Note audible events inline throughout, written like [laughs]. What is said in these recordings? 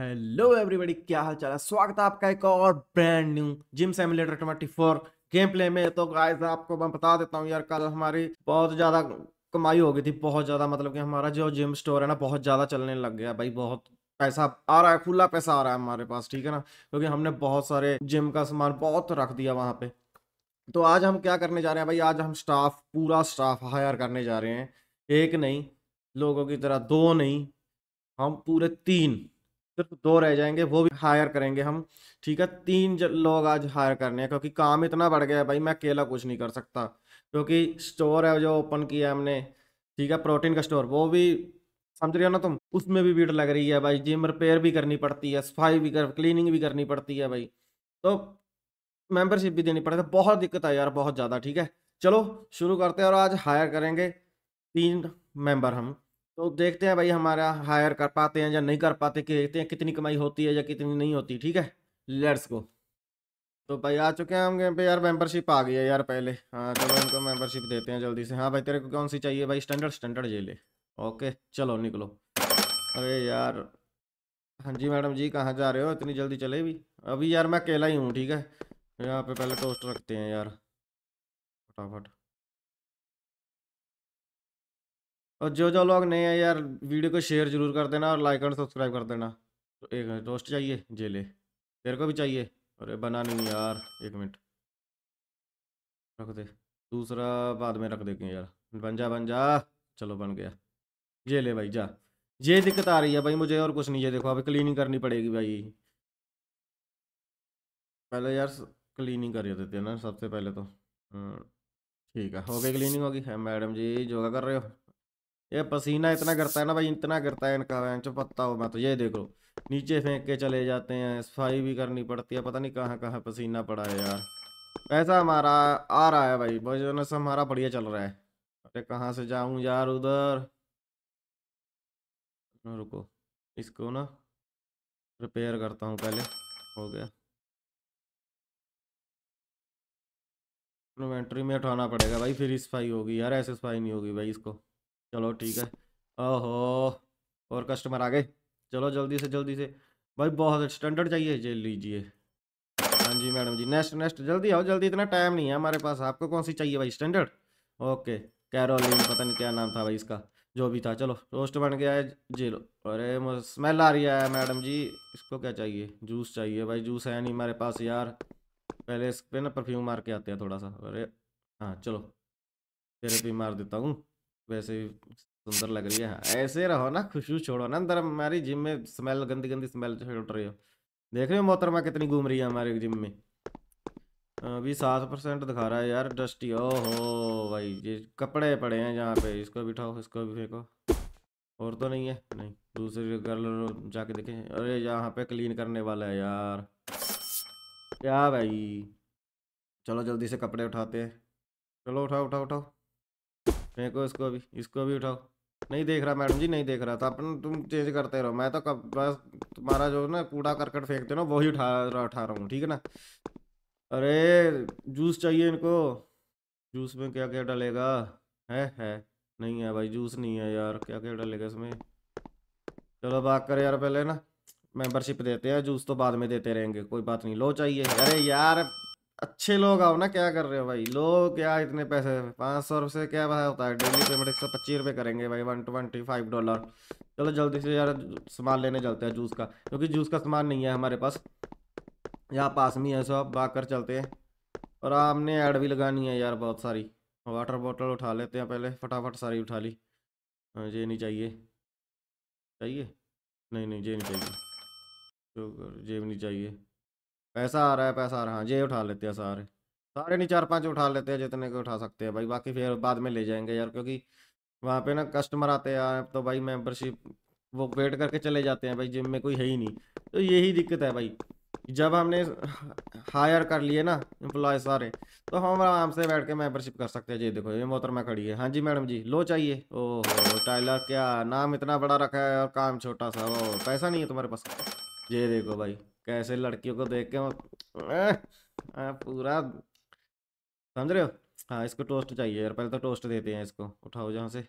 hello everybody क्या हाल चाल है स्वागत है आपका एक और brand new gym simulator twenty four game play में तो गाइस आपको मैं बता देता हूँ यार कल हमारी बहुत ज़्यादा कमाई हो गई थी बहुत ज़्यादा मतलब कि हमारा जो जिम स्टोर है ना बहुत ज़्यादा चलने लग गया भाई बहुत पैसा आ रहा है खुला पैसा आ रहा है हमारे पास ठीक है ना क्योंकि हमने बहुत सारे जिम का सामान बहुत रख दिया वहाँ पे तो आज हम क्या करने जा रहे हैं भाई आज हम स्टाफ पूरा स्टाफ हायर करने जा रहे हैं एक नहीं लोगों की तरह दो नहीं हम पूरे तीन सिर्फ तो दो रह जाएंगे वो भी हायर करेंगे हम ठीक है तीन लोग आज हायर करने हैं क्योंकि काम इतना बढ़ गया है भाई मैं अकेला कुछ नहीं कर सकता क्योंकि स्टोर है जो ओपन किया हमने ठीक है प्रोटीन का स्टोर वो भी समझ रहे हो ना तुम उसमें भी भीड़ लग रही है भाई जिम रिपेयर भी करनी पड़ती है सफाई भी कर क्लीनिंग भी करनी पड़ती है भाई तो मेंबरशिप भी देनी पड़ती है बहुत दिक्कत है यार बहुत ज़्यादा ठीक है चलो शुरू करते हैं और आज हायर करेंगे तीन मेंबर हम तो देखते हैं भाई हमारा हायर कर पाते हैं या नहीं कर पाते कि देखते हैं कितनी कमाई होती है या कितनी नहीं होती ठीक है लेट्स को तो भाई आ चुके हैं हम गेम पे यार मेंबरशिप आ गई है यार पहले हाँ चलो इनको मेंबरशिप देते हैं जल्दी से हाँ भाई तेरे को कौन सी चाहिए भाई स्टैंडर्ड स्टैंडर्ड ये ले ओके चलो निकलो अरे यार हाँ जी मैडम जी कहाँ जा रहे हो इतनी जल्दी चले भी अभी यार मैं अकेला ही हूँ ठीक है यहाँ पे पहले टोस्ट रखते हैं यार फटाफट और जो जो लोग नए हैं यार वीडियो को शेयर जरूर कर देना और लाइक एंड सब्सक्राइब कर देना तो एक मिनट चाहिए जे ले तेरे को भी चाहिए अरे बना नहीं यार एक मिनट रख दे दूसरा बाद में रख देंगे यार बन जा बन जा चलो बन गया ये ले भाई जा ये दिक्कत आ रही है भाई मुझे और कुछ नहीं है देखो अभी क्लीनिंग करनी पड़ेगी भाई पहले यार क्लीनिंग कर देते हैं ना सबसे पहले तो हम्म, ठीक है हो गई क्लीनिंग होगी मैडम जी योगा कर रहे हो ये पसीना इतना करता है ना भाई इतना करता है इनका जो पत्ता हो मैं तो ये देखो नीचे फेंक के चले जाते हैं सफाई भी करनी पड़ती है पता नहीं कहाँ कहाँ पसीना पड़ा है यार पैसा हमारा आ रहा है भाई बिजनेस हमारा बढ़िया चल रहा है अरे कहाँ से जाऊँ यार उधर रुको इसको ना रिपेयर करता हूँ पहले हो गया इन्वेंट्री में उठाना पड़ेगा भाई फिर सफाई होगी यार ऐसे सफाई नहीं होगी भाई इसको चलो ठीक है ओहो और कस्टमर आ गए चलो जल्दी से जल्दी से भाई बहुत स्टैंडर्ड चाहिए जे लीजिए हाँ जी मैडम जी नेक्स्ट नेक्स्ट जल्दी आओ जल्दी इतना टाइम नहीं है हमारे पास आपको कौन सी चाहिए भाई स्टैंडर्ड ओके कैरोलिन पता नहीं क्या नाम था भाई इसका जो भी था चलो रोस्ट बन गया है जी लो अरे स्मेल आ रही है मैडम जी इसको क्या चाहिए जूस चाहिए भाई जूस है नहीं हमारे पास यार पहले इस पर ना परफ्यूम मार के आते हैं थोड़ा सा अरे हाँ चलो तेरे भी मार देता हूँ वैसे भी सुंदर लग रही है हाँ, ऐसे रहो ना खुशबू छोड़ो ना अंदर हमारी जिम में स्मेल गंदी गंदी स्मेल छोड़ रही हो देख रहे हो मोहतरमा कितनी घूम रही है हमारे जिम में अभी सात परसेंट दिखा रहा है यार डस्टी ओहो भाई ये कपड़े पड़े हैं जहाँ पे इसको बिठाओ इसको भी फेंको और तो नहीं है नहीं दूसरी गर्ल जाके देखे अरे यहाँ पे क्लीन करने वाला है यार क्या भाई चलो जल्दी से कपड़े उठाते हैं चलो उठाओ उठाओ उठाओ फेंको इसको भी इसको भी उठाओ नहीं देख रहा मैडम जी नहीं देख रहा था अपन तुम चेंज करते रहो मैं तो कब बस तुम्हारा जो ना कूड़ा करकट फेंकते ना वही उठा रहा उठा रहा हूँ ठीक है ना अरे जूस चाहिए इनको जूस में क्या क्या डलेगा है है नहीं है भाई जूस नहीं है यार क्या क्या डलेगा इसमें चलो बात करें यार पहले ना मेंबरशिप देते हैं जूस तो बाद में देते रहेंगे कोई बात नहीं लो चाहिए अरे यार अच्छे लोग आओ ना क्या कर रहे हो भाई लोग क्या इतने पैसे पाँच सौ रुपये से क्या भाई होता है डेली पेमेंट एक सौ पच्चीस रुपये करेंगे भाई वन ट्वेंटी फाइव डॉलर चलो जल्दी से यार सामान लेने चलते हैं जूस का क्योंकि जूस का सामान नहीं है हमारे पास यहाँ पास में है सब भाग कर चलते हैं और आपने ऐड भी लगानी है यार बहुत सारी वाटर बॉटल उठा लेते हैं पहले फटाफट सारी उठा ली ये नहीं चाहिए चाहिए नहीं नहीं ये नहीं चाहिए ये जेब नहीं चाहिए पैसा आ रहा है पैसा आ रहा है हाँ ये उठा लेते हैं सारे सारे नहीं चार पांच उठा लेते हैं जितने के उठा सकते हैं भाई बाकी फिर बाद में ले जाएंगे यार क्योंकि वहाँ पे ना कस्टमर आते हैं यार तो भाई मेंबरशिप वो वेट करके चले जाते हैं भाई जिम में कोई है ही नहीं तो यही दिक्कत है भाई जब हमने हायर कर लिए ना एम्प्लॉय सारे तो हम आराम से बैठ के मेंबरशिप कर सकते हैं जी देखो ये में खड़ी है हाँ जी मैडम जी लो चाहिए ओह टाइलर क्या नाम इतना बड़ा रखा है और काम छोटा सा ओ पैसा नहीं है तुम्हारे पास ये देखो भाई कैसे लड़कियों को देख के पूरा समझ रहे हो हाँ इसको टोस्ट चाहिए यार पहले तो टोस्ट देते हैं इसको उठाओ जहाँ से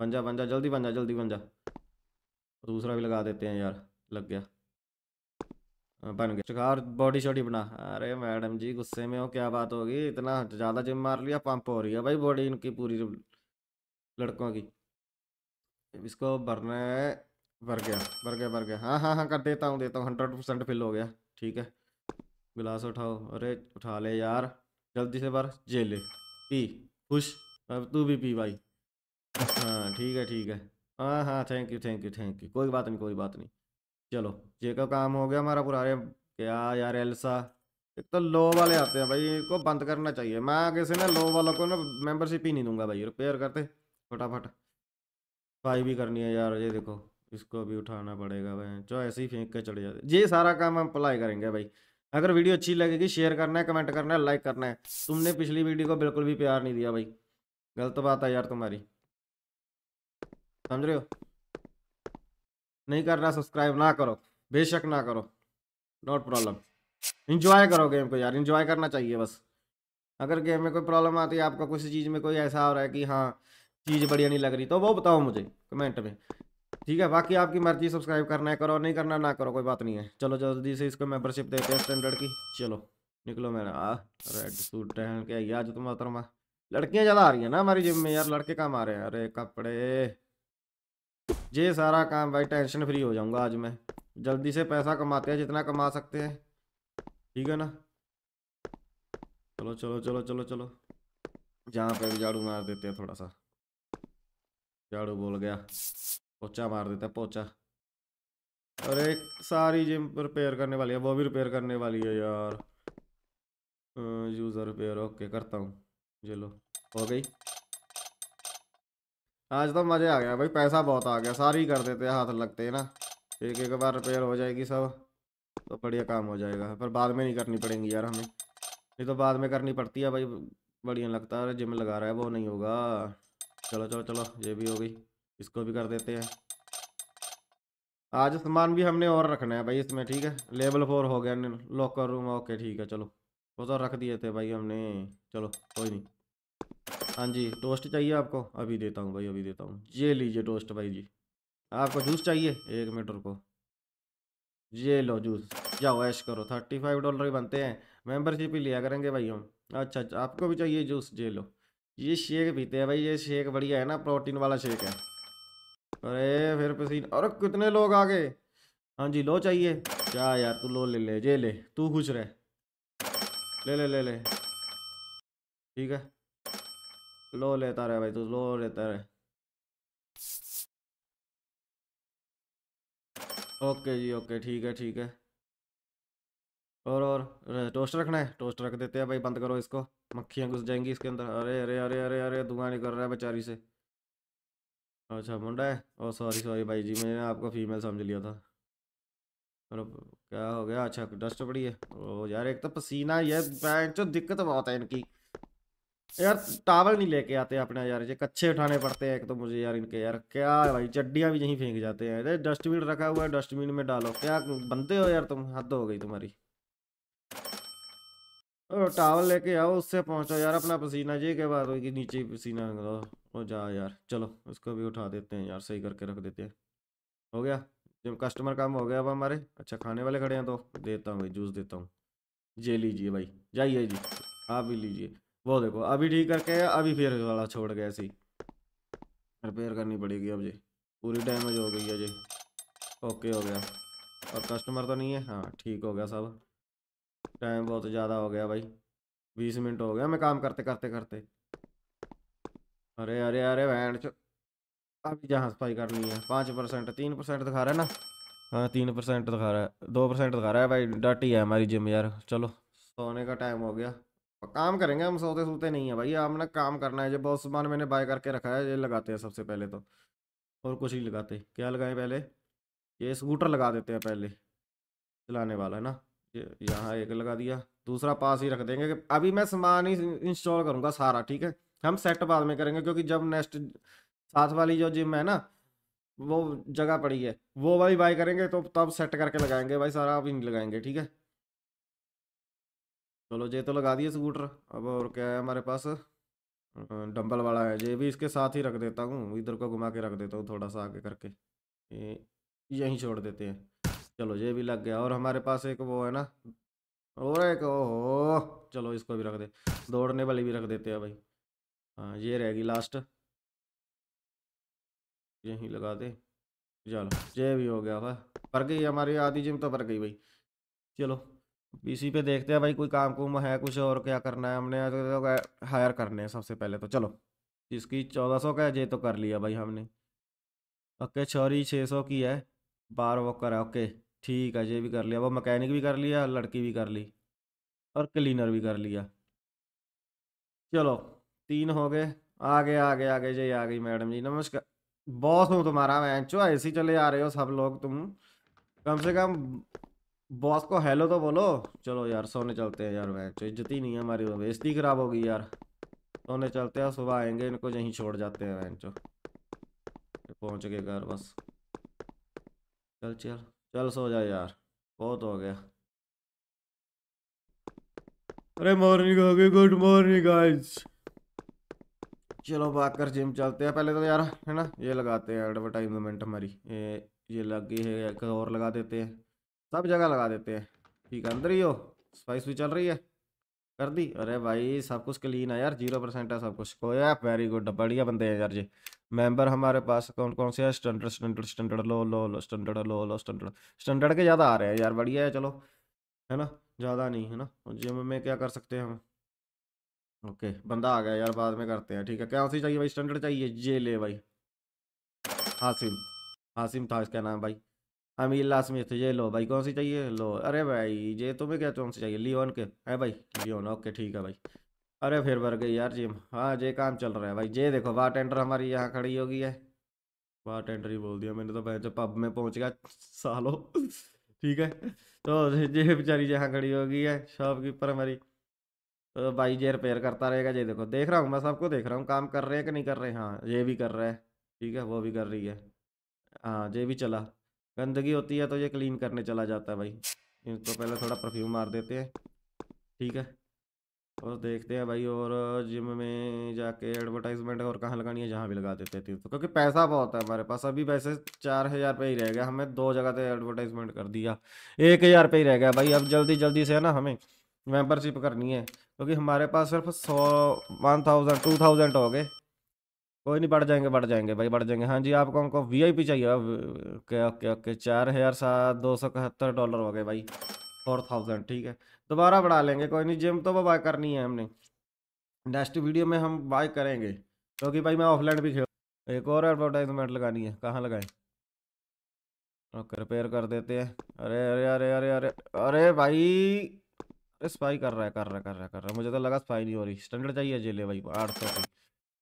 बन जा बन जा जल्दी बन जा जल्दी बन जा दूसरा भी लगा देते हैं यार लग गया बन गया शिकार बॉडी शॉडी बना अरे मैडम जी गुस्से में हो क्या बात होगी इतना ज़्यादा जिम मार लिया पंप हो रही है भाई बॉडी इनकी पूरी लड़कों की इसको भरना है भर गया भर गया भर गया हाँ हाँ हाँ कर देता हूँ देता हूँ हंड्रेड परसेंट फिल हो गया ठीक है गिलास उठाओ अरे उठा ले यार जल्दी से भर जे ले पी खुश अब तू भी पी भाई हाँ ठीक है ठीक है हाँ हाँ thank you thank you thank you कोई बात नहीं कोई बात नहीं चलो जे का काम हो गया हमारा पूरा क्या यार एल्सा एक तो लो वाले आते हैं भाई इनको बंद करना चाहिए मैं किसी ना लो वालों को ना मेंबरशिप ही नहीं दूंगा भाई रिपेयर करते फटाफट फाई भी करनी है यार ये देखो इसको भी उठाना पड़ेगा भाई चलो ऐसे ही फेंक के चले जाते ये सारा काम हम अप्लाई करेंगे भाई अगर वीडियो अच्छी लगेगी शेयर करना है कमेंट करना है लाइक करना है तुमने पिछली वीडियो को बिल्कुल भी प्यार नहीं दिया भाई गलत बात है यार तुम्हारी समझ रहे हो नहीं करना सब्सक्राइब ना करो बेशक ना करो नॉट प्रॉब्लम इंजॉय करो गेम को यार इंजॉय करना चाहिए बस अगर गेम में कोई प्रॉब्लम आती है आपका किसी चीज़ में कोई ऐसा हो रहा है कि हाँ चीज़ बढ़िया नहीं लग रही तो वो बताओ मुझे कमेंट में ठीक है बाकी आपकी मर्जी सब्सक्राइब करना है करो नहीं करना ना करो कोई बात नहीं है चलो जल्दी से इसको मेंबरशिप देते हैं स्टैंडर्ड की चलो निकलो मेरा रेड सूट पहन के आइए आज तो अतरमा लड़कियां ज़्यादा आ रही हैं ना हमारी जिम में यार लड़के काम आ रहे हैं अरे कपड़े ये सारा काम भाई टेंशन फ्री हो जाऊंगा आज मैं जल्दी से पैसा कमाते हैं जितना कमा सकते हैं ठीक है ना चलो चलो चलो चलो चलो जहाँ पे भी झाड़ू मार देते हैं थोड़ा सा झाड़ू बोल गया पोचा मार देता है पोचा और एक सारी जिम रिपेयर करने वाली है वो भी रिपेयर करने वाली है यार यूज़र रिपेयर ओके करता हूँ चलो हो गई आज तो मज़े आ गया भाई पैसा बहुत आ गया सारी कर देते हाथ लगते ना एक एक बार रिपेयर हो जाएगी सब तो बढ़िया काम हो जाएगा पर बाद में नहीं करनी पड़ेगी यार हमें नहीं तो बाद में करनी पड़ती है भाई बढ़िया लगता है जिम लगा रहा है वो नहीं होगा चलो चलो चलो ये भी हो गई इसको भी कर देते हैं आज सामान भी हमने और रखना है भाई इसमें ठीक है लेवल फोर हो गया लॉकर रूम ओके ठीक है चलो वो तो रख दिए थे भाई हमने चलो कोई नहीं हाँ जी टोस्ट चाहिए आपको अभी देता हूँ भाई अभी देता हूँ ये लीजिए टोस्ट भाई जी आपको जूस चाहिए एक मिनट को ये लो जूस जाओ ऐश करो थर्टी फाइव डॉलर ही बनते हैं मेंबरशिप ही लिया करेंगे भाई हम अच्छा अच्छा आपको भी चाहिए जूस ये लो ये शेक पीते हैं भाई ये शेक बढ़िया है ना प्रोटीन वाला शेक है अरे फिर पसीन अरे कितने लोग आ गए हाँ जी लो चाहिए क्या यार तू लो ले ले जे ले तू खुश रह ले ले ले ले ठीक है लो लेता रहे भाई तू लो लेता रहे ओके जी ओके ठीक है ठीक है और और टोस्ट रखना है टोस्ट रख देते हैं भाई बंद करो इसको मक्खियाँ घुस जाएंगी इसके अंदर अरे अरे अरे अरे अरे धुआं नहीं कर रहा है बेचारी से अच्छा मुंडा है ओ सॉरी सॉरी भाई जी मैंने आपको फीमेल समझ लिया था चलो क्या हो गया अच्छा डस्ट पड़ी है ओ यार एक तो पसीना ये जो तो दिक्कत बहुत है इनकी यार टावल नहीं लेके आते अपने यार ये कच्चे उठाने पड़ते हैं एक तो मुझे यार इनके यार क्या भाई चड्डियाँ भी यहीं फेंक जाते हैं डस्टबिन रखा हुआ है डस्टबिन में डालो क्या बनते हो यार तुम हद हो गई तुम्हारी टावल लेके आओ उससे पहुंचो यार अपना पसीना जी के बाद नीचे पसीना और जा यार चलो उसको भी उठा देते हैं यार सही करके रख देते हैं हो गया जब कस्टमर काम हो गया अब हमारे अच्छा खाने वाले खड़े हैं तो देता हूँ भाई जूस देता हूँ ये लीजिए भाई जाइए जी आप भी लीजिए वो देखो अभी ठीक करके अभी फिर वाला छोड़ गया सी रिपेयर करनी पड़ेगी अब जी पूरी डैमेज हो गई है जी ओके हो गया और कस्टमर तो नहीं है हाँ ठीक हो गया सब टाइम बहुत ज़्यादा हो गया भाई बीस मिनट हो गया मैं काम करते करते करते अरे अरे अरे बैंड अभी जहाँ सफाई करनी है पाँच परसेंट तीन परसेंट दिखा रहा है ना हाँ तीन परसेंट दिखा रहा है दो परसेंट दिखा रहा है भाई डटी है हमारी जिम यार चलो सोने का टाइम हो गया काम करेंगे हम सोते सोते नहीं है भाई हमने काम करना है जब बहुत सामान मैंने बाय करके रखा है ये लगाते हैं सबसे पहले तो और कुछ नहीं लगाते क्या लगाए पहले ये स्कूटर लगा देते हैं पहले चलाने वाला है ना ये यहाँ एक लगा दिया दूसरा पास ही रख देंगे अभी मैं सामान ही इंस्टॉल करूँगा सारा ठीक है हम सेट बाद में करेंगे क्योंकि जब नेक्स्ट साथ वाली जो जिम है ना वो जगह पड़ी है वो भाई बाई करेंगे तो तब सेट करके लगाएंगे भाई सारा अभी नहीं लगाएंगे ठीक है चलो ये तो लगा दिए स्कूटर अब और क्या है हमारे पास डंबल वाला है ये भी इसके साथ ही रख देता हूँ इधर को घुमा के रख देता हूँ थोड़ा सा आगे करके यहीं छोड़ देते हैं चलो ये भी लग गया और हमारे पास एक वो है ना और एक ओहो चलो इसको भी रख दे दौड़ने वाली भी रख देते हैं भाई हाँ ये रहेगी लास्ट यहीं लगा दे चलो ये भी हो गया भाई पर गई हमारी आधी जिम तो भर गई भाई चलो इसी पे देखते हैं भाई कोई काम कुम है कुछ और क्या करना है हमने तो तो हायर करने हैं सबसे पहले तो चलो इसकी चौदह सौ का है ये तो कर लिया भाई हमने ओके छोरी छः सौ की है बार वॉकर है ओके ठीक है ये भी कर लिया वो मकैनिक भी कर लिया लड़की भी कर ली और क्लीनर भी कर लिया चलो तीन हो गए आगे आगे आगे जी आ गई मैडम जी नमस्कार बॉस हूँ तुम्हारा मैं चो ऐसे चले आ रहे हो सब लोग तुम कम से कम बॉस को हेलो तो बोलो चलो यार सोने चलते हैं यार मैं इज्जत ही नहीं है हमारी बेजती खराब होगी यार सोने चलते हैं सुबह आएंगे इनको यहीं छोड़ जाते हैं वैन चो पहुँच गए घर बस चल चल चल सो जा यार बहुत हो गया अरे मॉर्निंग हो गई गुड मॉर्निंग गाइस चलो बात कर जिम चलते हैं पहले तो यार है ना ये लगाते हैं एडवर्टाइजमेंट हमारी ये ये लग गई है एक और लगा देते हैं सब जगह लगा देते हैं ठीक है अंदर ही हो स्पाइस भी चल रही है कर दी अरे भाई सब कुछ क्लीन है यार जीरो परसेंट है सब कुछ को यार वेरी गुड बढ़िया बंदे हैं यार जी मेंबर हमारे पास कौन कौन से है standard standard standard low low low standard low low standard standard के ज़्यादा आ रहे हैं यार बढ़िया है चलो है ना ज़्यादा नहीं है ना जिम में क्या कर सकते हैं हम ओके बंदा आ गया यार बाद में करते हैं ठीक है क्या उसी चाहिए भाई स्टैंडर्ड चाहिए जे ले भाई हासिम हासिम था इसका नाम भाई अमीर थे ये लो भाई कौन सी चाहिए लो अरे भाई ये तुम्हें क्या कौन सी चाहिए लियोन के है भाई लियोन ओके ठीक है भाई अरे फिर भर गई यार जिम हाँ ये काम चल रहा है भाई ये देखो वाह टेंडर हमारी यहाँ खड़ी होगी है वाह टेंडर ही बोल दिया मैंने तो भाई पब तो में पहुँच गया सालो [laughs] ठीक है तो ये बेचारी यहाँ खड़ी होगी है शॉपकीपर हमारी तो भाई ये रिपेयर करता रहेगा ये देखो देख रहा हूँ मैं सबको देख रहा हूँ काम कर रहे हैं कि नहीं कर रहे हैं हाँ ये भी कर रहा है ठीक है वो भी कर रही है हाँ ये भी चला गंदगी होती है तो ये क्लीन करने चला जाता है भाई इसको पहले थोड़ा परफ्यूम मार देते हैं ठीक है और देखते हैं भाई और जिम में जाके एडवर्टाइजमेंट और कहाँ लगानी है जहाँ भी लगा देते थे तो क्योंकि पैसा बहुत है हमारे पास अभी वैसे चार हज़ार रुपये ही रह गया हमें दो जगह से एडवर्टाइजमेंट कर दिया एक हज़ार रुपये ही रह गया भाई अब जल्दी जल्दी से है ना हमें मेंबरशिप करनी है क्योंकि तो हमारे पास सिर्फ सौ वन थाउजेंड टू थाउजेंड हो गए कोई नहीं बढ़ जाएंगे बढ़ जाएंगे भाई बढ़ जाएंगे हाँ जी आपको हमको वी आई पी चाहिए ओके ओके ओके चार हज़ार सात दो सौ इकहत्तर डॉलर हो गए भाई फोर थाउजेंड ठीक है दोबारा बढ़ा लेंगे कोई नहीं जिम तो वो बाय करनी है हमने नेक्स्ट वीडियो में हम बाय करेंगे क्योंकि तो भाई मैं ऑफलाइन भी खेल एक और एडवर्टाइजमेंट लगानी है कहाँ लगाएं ओके रिपेयर कर देते हैं अरे अरे अरे अरे अरे अरे भाई स्पाई कर रहा है कर रहा है कर रहा है कर रहा है मुझे तो लगा स्पाई नहीं हो रही स्टैंडर्ड चाहिए जेले भाई आठ सौ की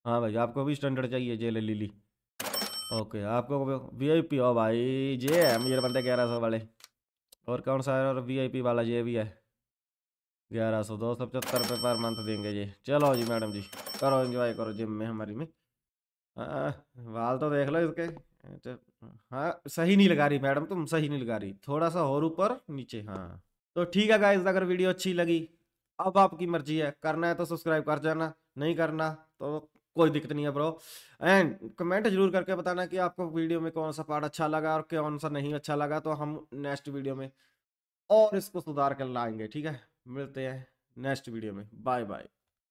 हाँ भाई आपको भी स्टैंडर्ड चाहिए जेले लीली ओके आपको वी आई पी हो भाई जे है मेरे बंदे ग्यारह सौ वाले और कौन सा है और वी आई पी वाला जे भी है ग्यारह सौ दो सौ पचहत्तर रुपये पर मंथ देंगे जी चलो जी मैडम जी करो इन्जॉय करो जिम में हमारी में हाँ वाल तो देख लो इसके हाँ सही नहीं लगा रही मैडम तुम सही नहीं लगा रही थोड़ा सा और ऊपर नीचे हाँ तो ठीक है गाइज अगर वीडियो अच्छी लगी अब आपकी मर्जी है करना है तो सब्सक्राइब कर जाना नहीं करना तो कोई दिक्कत नहीं है ब्रो एंड कमेंट जरूर करके बताना कि आपको वीडियो में कौन सा पार्ट अच्छा लगा और कौन सा नहीं अच्छा लगा तो हम नेक्स्ट वीडियो में और इसको सुधार कर लाएंगे ठीक है मिलते हैं नेक्स्ट वीडियो में बाय बाय